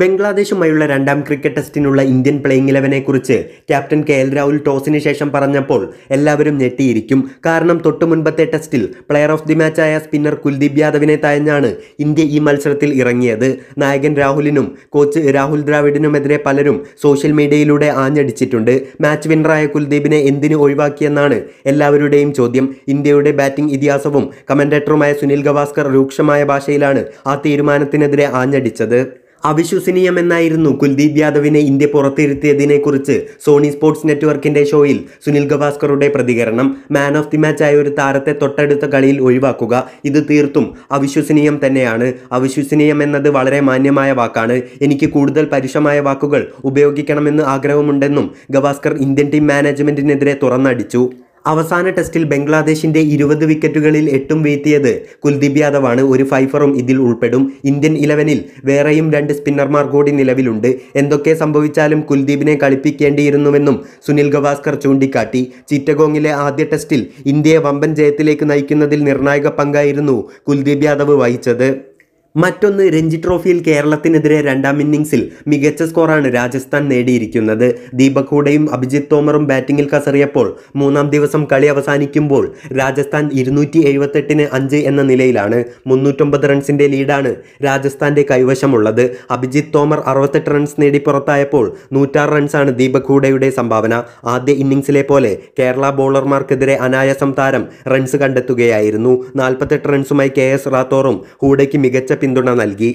ബംഗ്ലാദേശുമായുള്ള രണ്ടാം ക്രിക്കറ്റ് ടെസ്റ്റിനുള്ള Indian playing ഇലവനെക്കുറിച്ച് ക്യാപ്റ്റൻ കെ എൽ രാഹുൽ ടോസിന് ശേഷം പറഞ്ഞപ്പോൾ എല്ലാവരും ഞെട്ടിയിരിക്കും കാരണം തൊട്ടു മുൻപത്തെ ടെസ്റ്റിൽ പ്ലെയർ ഓഫ് ദി മാച്ചായ സ്പിന്നർ കുൽദീപ് യാദവിനെ തഴഞ്ഞാണ് ഇന്ത്യ ഈ മത്സരത്തിൽ ഇറങ്ങിയത് നായകൻ രാഹുലിനും കോച്ച് രാഹുൽ ദ്രാവിഡിനുമെതിരെ പലരും സോഷ്യൽ മീഡിയയിലൂടെ ആഞ്ഞടിച്ചിട്ടുണ്ട് മാച്ച് വിന്നറായ കുൽദീപിനെ എന്തിനു ഒഴിവാക്കിയെന്നാണ് എല്ലാവരുടെയും ചോദ്യം ഇന്ത്യയുടെ ബാറ്റിംഗ് ഇതിഹാസവും കമൻറ്റേറ്ററുമായ സുനിൽ ഗവാസ്കർ രൂക്ഷമായ ഭാഷയിലാണ് ആ തീരുമാനത്തിനെതിരെ ആഞ്ഞടിച്ചത് അവിശ്വസനീയമെന്നായിരുന്നു കുൽദീപ് യാദവിനെ ഇന്ത്യ പുറത്തിരുത്തിയതിനെക്കുറിച്ച് സോണി സ്പോർട്സ് നെറ്റ്വർക്കിന്റെ ഷോയിൽ സുനിൽ ഗവാസ്കറുടെ പ്രതികരണം മാൻ ഓഫ് ദി മാച്ച് ആയ ഒരു താരത്തെ തൊട്ടടുത്ത കളിയിൽ ഒഴിവാക്കുക ഇത് തീർത്തും അവിശ്വസനീയം തന്നെയാണ് അവിശ്വസനീയം എന്നത് വളരെ മാന്യമായ വാക്കാണ് എനിക്ക് കൂടുതൽ പരുഷമായ വാക്കുകൾ ഉപയോഗിക്കണമെന്ന് ആഗ്രഹമുണ്ടെന്നും ഗവാസ്കർ ഇന്ത്യൻ ടീം മാനേജ്മെന്റിനെതിരെ തുറന്നടിച്ചു അവസാന ടെസ്റ്റിൽ ബംഗ്ലാദേശിന്റെ ഇരുപത് വിക്കറ്റുകളിൽ എട്ടും വീഴ്ത്തിയത് കുൽദീപ് യാദവാണ് ഒരു ഫൈഫറും ഇതിൽ ഉൾപ്പെടും ഇന്ത്യൻ ഇലവനിൽ വേറെയും രണ്ട് സ്പിന്നർമാർ കൂടി നിലവിലുണ്ട് എന്തൊക്കെ സംഭവിച്ചാലും കുൽദീപിനെ കളിപ്പിക്കേണ്ടിയിരുന്നുവെന്നും സുനിൽ ഗവാസ്കർ ചൂണ്ടിക്കാട്ടി ചിറ്റഗോങ്ങിലെ ആദ്യ ടെസ്റ്റിൽ ഇന്ത്യയെ വമ്പൻ ജയത്തിലേക്ക് നയിക്കുന്നതിൽ നിർണായക പങ്കായിരുന്നു കുൽദീപ് യാദവ് വഹിച്ചത് മറ്റൊന്ന് രഞ്ജി ട്രോഫിയിൽ കേരളത്തിനെതിരെ രണ്ടാം ഇന്നിംഗ്സിൽ മികച്ച സ്കോറാണ് രാജസ്ഥാൻ നേടിയിരിക്കുന്നത് ദീപക് ഹൂഡയും അഭിജിത് തോമറും ബാറ്റിംഗിൽ കസറിയപ്പോൾ മൂന്നാം ദിവസം കളി അവസാനിക്കുമ്പോൾ രാജസ്ഥാൻ ഇരുന്നൂറ്റി എഴുപത്തെട്ടിന് അഞ്ച് എന്ന നിലയിലാണ് മുന്നൂറ്റൊമ്പത് റൺസിൻ്റെ ലീഡാണ് രാജസ്ഥാൻ്റെ കൈവശമുള്ളത് അഭിജിത് തോമർ അറുപത്തെട്ട് റൺസ് നേടി പുറത്തായപ്പോൾ നൂറ്റാറ് റൺസാണ് ദീപക് ഹൂഡയുടെ സംഭാവന ആദ്യ ഇന്നിംഗ്സിലെ പോലെ കേരള ബോളർമാർക്കെതിരെ അനായാസം താരം റൺസ് കണ്ടെത്തുകയായിരുന്നു നാൽപ്പത്തെട്ട് റൺസുമായി കെ എസ് റാത്തോറും ഹൂഡയ്ക്ക് മികച്ച പിന്തുണ നൽകി